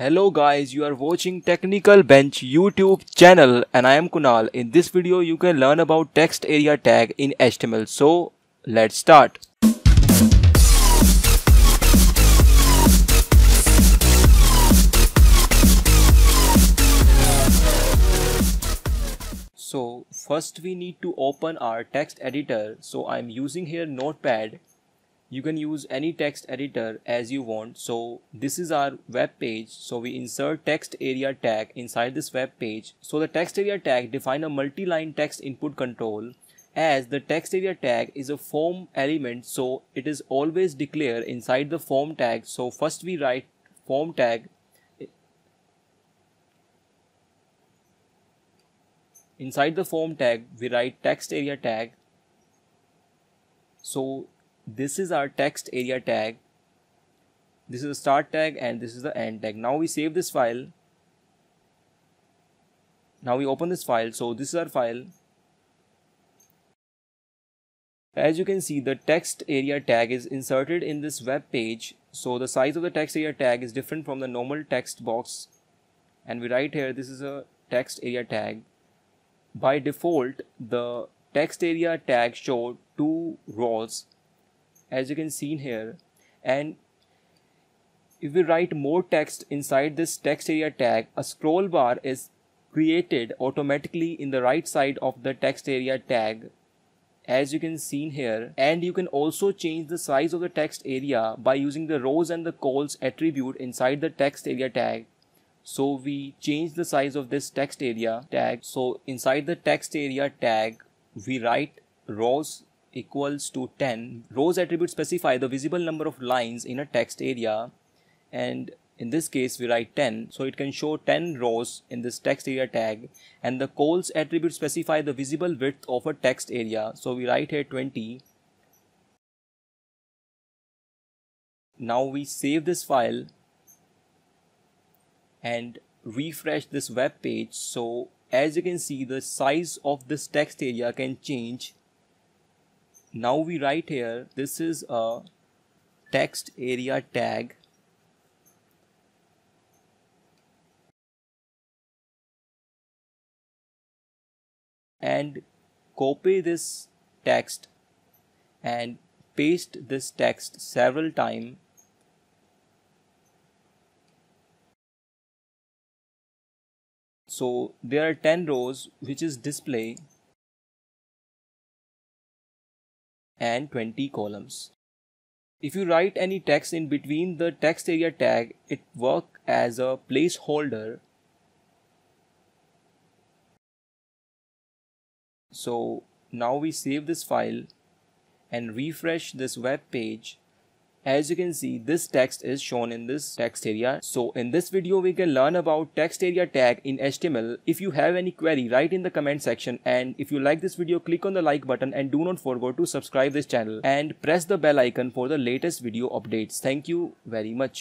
Hello guys, you are watching Technical Bench YouTube channel and I am Kunal. In this video, you can learn about text area tag in HTML. So, let's start. So, first we need to open our text editor. So, I am using here notepad you can use any text editor as you want so this is our web page so we insert text area tag inside this web page so the text area tag define a multi-line text input control as the text area tag is a form element so it is always declared inside the form tag so first we write form tag inside the form tag we write text area tag so this is our text area tag this is the start tag and this is the end tag now we save this file now we open this file so this is our file as you can see the text area tag is inserted in this web page so the size of the text area tag is different from the normal text box and we write here this is a text area tag by default the text area tag show two rows as you can see here and if we write more text inside this text area tag a scroll bar is created automatically in the right side of the text area tag as you can see here and you can also change the size of the text area by using the rows and the calls attribute inside the text area tag so we change the size of this text area tag so inside the text area tag we write rows equals to 10 rows attribute specify the visible number of lines in a text area and in this case we write 10 so it can show 10 rows in this text area tag and the cols attribute specify the visible width of a text area so we write here 20 now we save this file and refresh this web page so as you can see the size of this text area can change now we write here this is a text area tag and copy this text and paste this text several times so there are 10 rows which is display and 20 columns. If you write any text in between the text area tag, it works as a placeholder. So now we save this file and refresh this web page as you can see, this text is shown in this text area. So in this video, we can learn about text area tag in HTML. If you have any query, write in the comment section. And if you like this video, click on the like button and do not forget to subscribe this channel and press the bell icon for the latest video updates. Thank you very much.